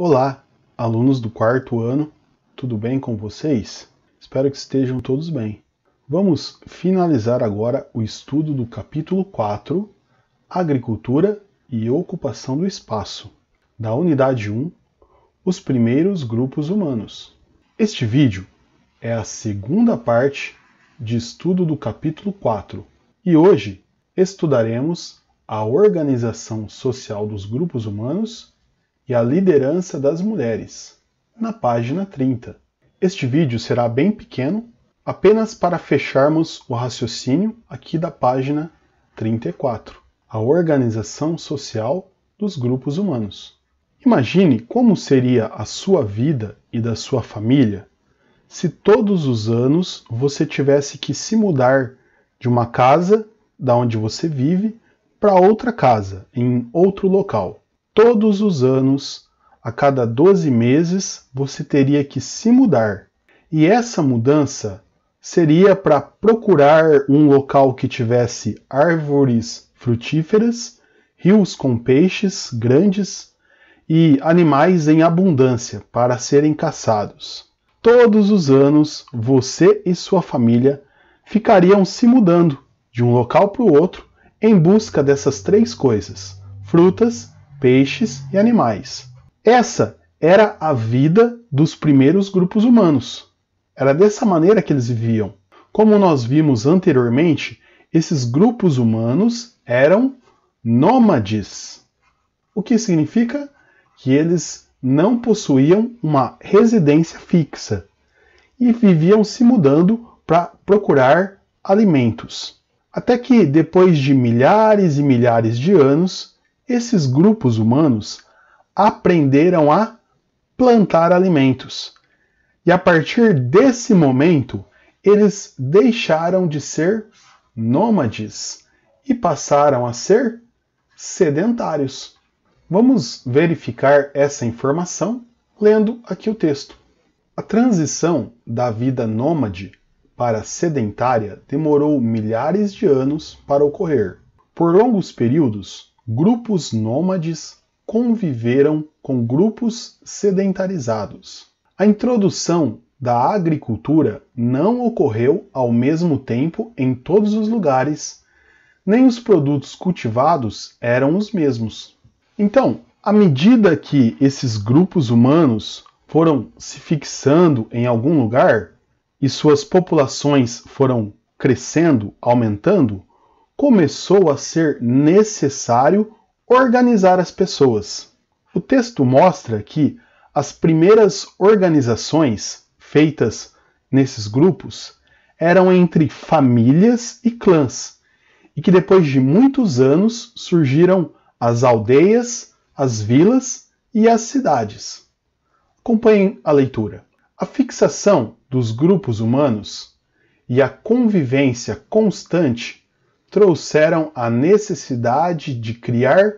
Olá, alunos do quarto ano, tudo bem com vocês? Espero que estejam todos bem. Vamos finalizar agora o estudo do capítulo 4, Agricultura e Ocupação do Espaço, da unidade 1, Os Primeiros Grupos Humanos. Este vídeo é a segunda parte de estudo do capítulo 4 e hoje estudaremos a organização social dos grupos humanos e a liderança das mulheres, na página 30. Este vídeo será bem pequeno, apenas para fecharmos o raciocínio aqui da página 34, a organização social dos grupos humanos. Imagine como seria a sua vida e da sua família se todos os anos você tivesse que se mudar de uma casa da onde você vive para outra casa, em outro local todos os anos, a cada 12 meses, você teria que se mudar. E essa mudança seria para procurar um local que tivesse árvores frutíferas, rios com peixes grandes e animais em abundância para serem caçados. Todos os anos, você e sua família ficariam se mudando de um local para o outro em busca dessas três coisas: frutas, peixes e animais. Essa era a vida dos primeiros grupos humanos. Era dessa maneira que eles viviam. Como nós vimos anteriormente, esses grupos humanos eram nômades. O que significa que eles não possuíam uma residência fixa e viviam se mudando para procurar alimentos. Até que, depois de milhares e milhares de anos, esses grupos humanos aprenderam a plantar alimentos. E a partir desse momento, eles deixaram de ser nômades e passaram a ser sedentários. Vamos verificar essa informação lendo aqui o texto. A transição da vida nômade para sedentária demorou milhares de anos para ocorrer. Por longos períodos, grupos nômades conviveram com grupos sedentarizados. A introdução da agricultura não ocorreu ao mesmo tempo em todos os lugares, nem os produtos cultivados eram os mesmos. Então, à medida que esses grupos humanos foram se fixando em algum lugar e suas populações foram crescendo, aumentando, começou a ser necessário organizar as pessoas. O texto mostra que as primeiras organizações feitas nesses grupos eram entre famílias e clãs, e que depois de muitos anos surgiram as aldeias, as vilas e as cidades. Acompanhem a leitura. A fixação dos grupos humanos e a convivência constante trouxeram a necessidade de criar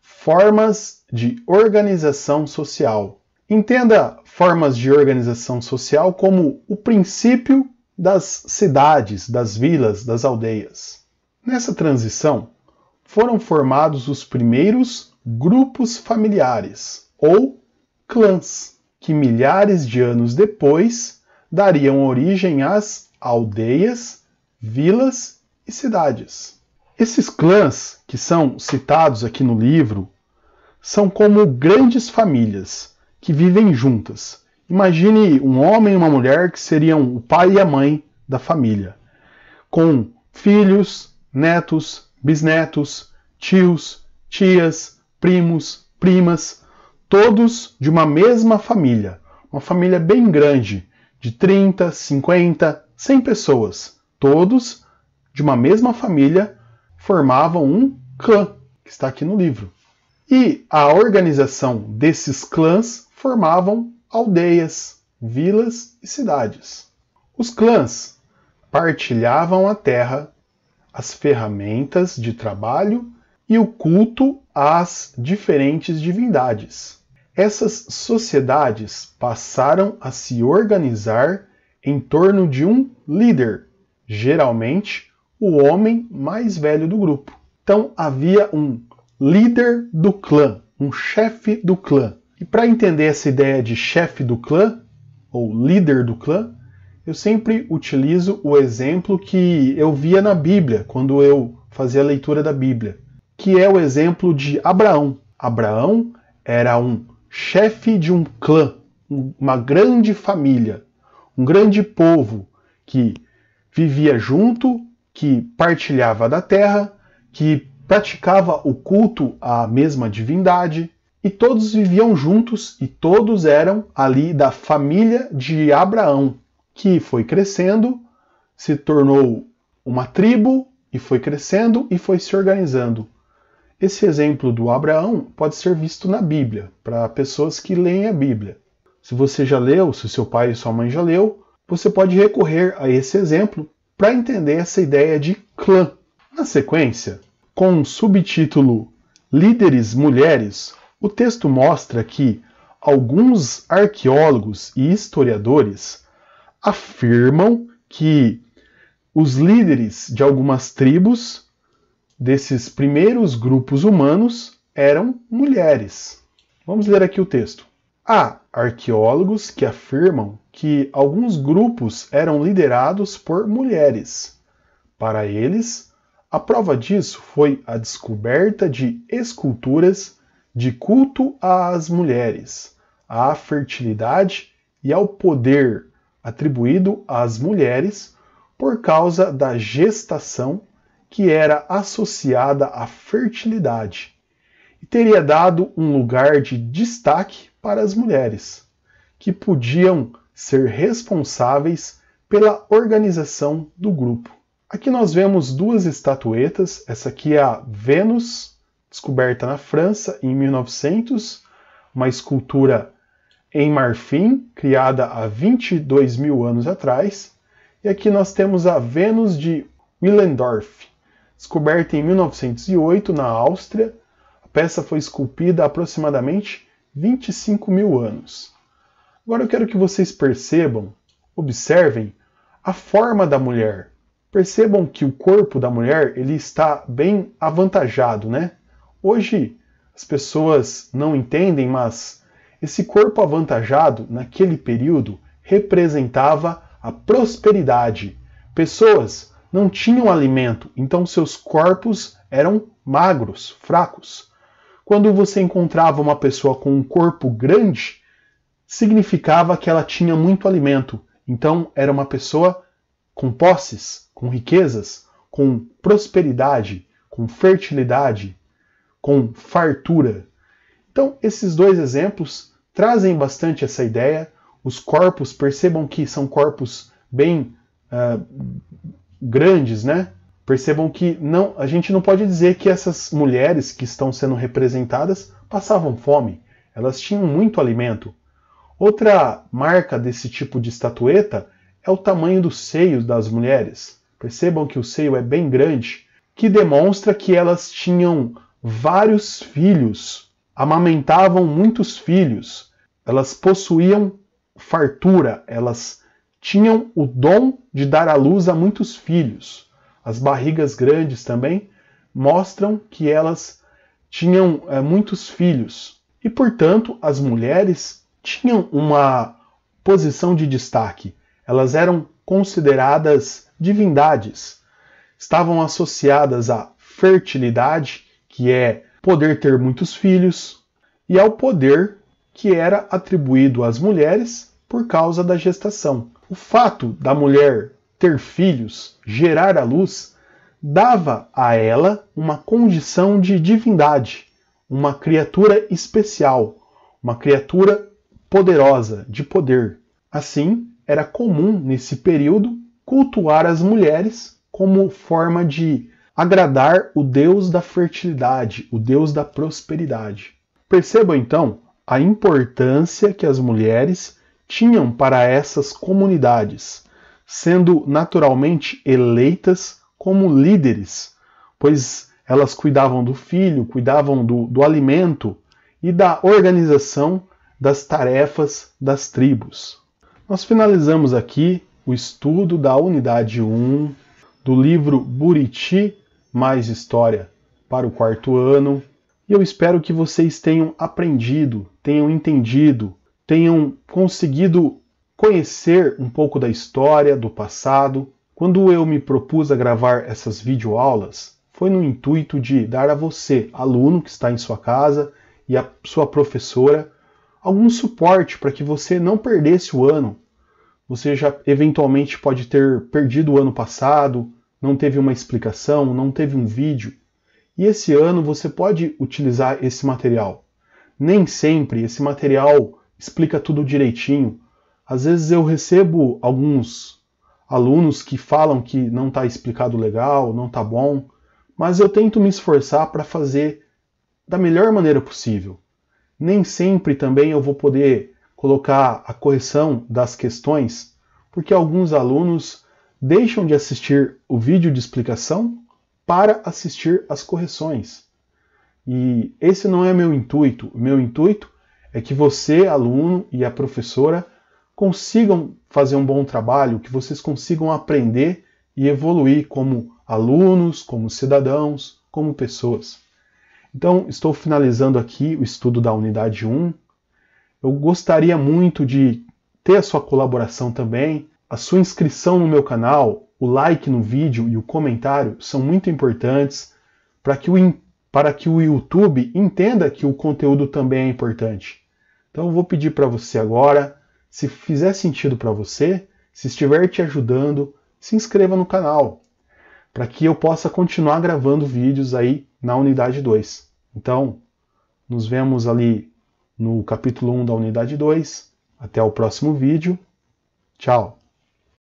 formas de organização social. Entenda formas de organização social como o princípio das cidades, das vilas, das aldeias. Nessa transição, foram formados os primeiros grupos familiares, ou clãs, que milhares de anos depois dariam origem às aldeias, vilas e cidades. Esses clãs que são citados aqui no livro são como grandes famílias que vivem juntas. Imagine um homem e uma mulher que seriam o pai e a mãe da família, com filhos, netos, bisnetos, tios, tias, primos, primas, todos de uma mesma família, uma família bem grande, de 30, 50, 100 pessoas, todos de uma mesma família formavam um clã, que está aqui no livro. E a organização desses clãs formavam aldeias, vilas e cidades. Os clãs partilhavam a terra, as ferramentas de trabalho e o culto às diferentes divindades. Essas sociedades passaram a se organizar em torno de um líder, geralmente o homem mais velho do grupo. Então havia um líder do clã, um chefe do clã. E para entender essa ideia de chefe do clã, ou líder do clã, eu sempre utilizo o exemplo que eu via na Bíblia, quando eu fazia a leitura da Bíblia, que é o exemplo de Abraão. Abraão era um chefe de um clã, uma grande família, um grande povo que vivia junto, que partilhava da terra, que praticava o culto à mesma divindade, e todos viviam juntos e todos eram ali da família de Abraão, que foi crescendo, se tornou uma tribo e foi crescendo e foi se organizando. Esse exemplo do Abraão pode ser visto na Bíblia, para pessoas que leem a Bíblia. Se você já leu, se seu pai e sua mãe já leu, você pode recorrer a esse exemplo para entender essa ideia de clã. Na sequência, com o subtítulo Líderes Mulheres, o texto mostra que alguns arqueólogos e historiadores afirmam que os líderes de algumas tribos desses primeiros grupos humanos eram mulheres. Vamos ler aqui o texto. Há arqueólogos que afirmam que alguns grupos eram liderados por mulheres. Para eles, a prova disso foi a descoberta de esculturas de culto às mulheres, à fertilidade e ao poder atribuído às mulheres por causa da gestação que era associada à fertilidade e teria dado um lugar de destaque para as mulheres, que podiam ser responsáveis pela organização do grupo. Aqui nós vemos duas estatuetas, essa aqui é a Vênus, descoberta na França em 1900, uma escultura em marfim, criada há 22 mil anos atrás, e aqui nós temos a Vênus de Willendorf, descoberta em 1908 na Áustria. A peça foi esculpida aproximadamente 25 mil anos. Agora eu quero que vocês percebam, observem a forma da mulher. Percebam que o corpo da mulher ele está bem avantajado, né? Hoje as pessoas não entendem, mas esse corpo avantajado naquele período representava a prosperidade. Pessoas não tinham alimento, então seus corpos eram magros, fracos. Quando você encontrava uma pessoa com um corpo grande, significava que ela tinha muito alimento. Então, era uma pessoa com posses, com riquezas, com prosperidade, com fertilidade, com fartura. Então, esses dois exemplos trazem bastante essa ideia. Os corpos, percebam que são corpos bem uh, grandes, né? Percebam que não, a gente não pode dizer que essas mulheres que estão sendo representadas passavam fome. Elas tinham muito alimento. Outra marca desse tipo de estatueta é o tamanho dos seios das mulheres. Percebam que o seio é bem grande, que demonstra que elas tinham vários filhos, amamentavam muitos filhos, elas possuíam fartura, elas tinham o dom de dar à luz a muitos filhos as barrigas grandes também, mostram que elas tinham é, muitos filhos. E, portanto, as mulheres tinham uma posição de destaque. Elas eram consideradas divindades. Estavam associadas à fertilidade, que é poder ter muitos filhos, e ao poder que era atribuído às mulheres por causa da gestação. O fato da mulher ter filhos, gerar a luz, dava a ela uma condição de divindade, uma criatura especial, uma criatura poderosa, de poder. Assim, era comum nesse período cultuar as mulheres como forma de agradar o deus da fertilidade, o deus da prosperidade. Percebam então a importância que as mulheres tinham para essas comunidades, sendo naturalmente eleitas como líderes, pois elas cuidavam do filho, cuidavam do, do alimento e da organização das tarefas das tribos. Nós finalizamos aqui o estudo da unidade 1 do livro Buriti Mais História para o quarto ano. E eu espero que vocês tenham aprendido, tenham entendido, tenham conseguido conhecer um pouco da história, do passado. Quando eu me propus a gravar essas videoaulas, foi no intuito de dar a você, aluno que está em sua casa e a sua professora, algum suporte para que você não perdesse o ano. Você já eventualmente pode ter perdido o ano passado, não teve uma explicação, não teve um vídeo. E esse ano você pode utilizar esse material. Nem sempre esse material explica tudo direitinho, às vezes eu recebo alguns alunos que falam que não está explicado legal, não está bom, mas eu tento me esforçar para fazer da melhor maneira possível. Nem sempre também eu vou poder colocar a correção das questões, porque alguns alunos deixam de assistir o vídeo de explicação para assistir as correções. E esse não é meu intuito. Meu intuito é que você, aluno e a professora, consigam fazer um bom trabalho, que vocês consigam aprender e evoluir como alunos, como cidadãos, como pessoas. Então, estou finalizando aqui o estudo da unidade 1. Eu gostaria muito de ter a sua colaboração também. A sua inscrição no meu canal, o like no vídeo e o comentário são muito importantes para que o, para que o YouTube entenda que o conteúdo também é importante. Então, eu vou pedir para você agora se fizer sentido para você, se estiver te ajudando, se inscreva no canal, para que eu possa continuar gravando vídeos aí na unidade 2. Então, nos vemos ali no capítulo 1 da unidade 2. Até o próximo vídeo. Tchau!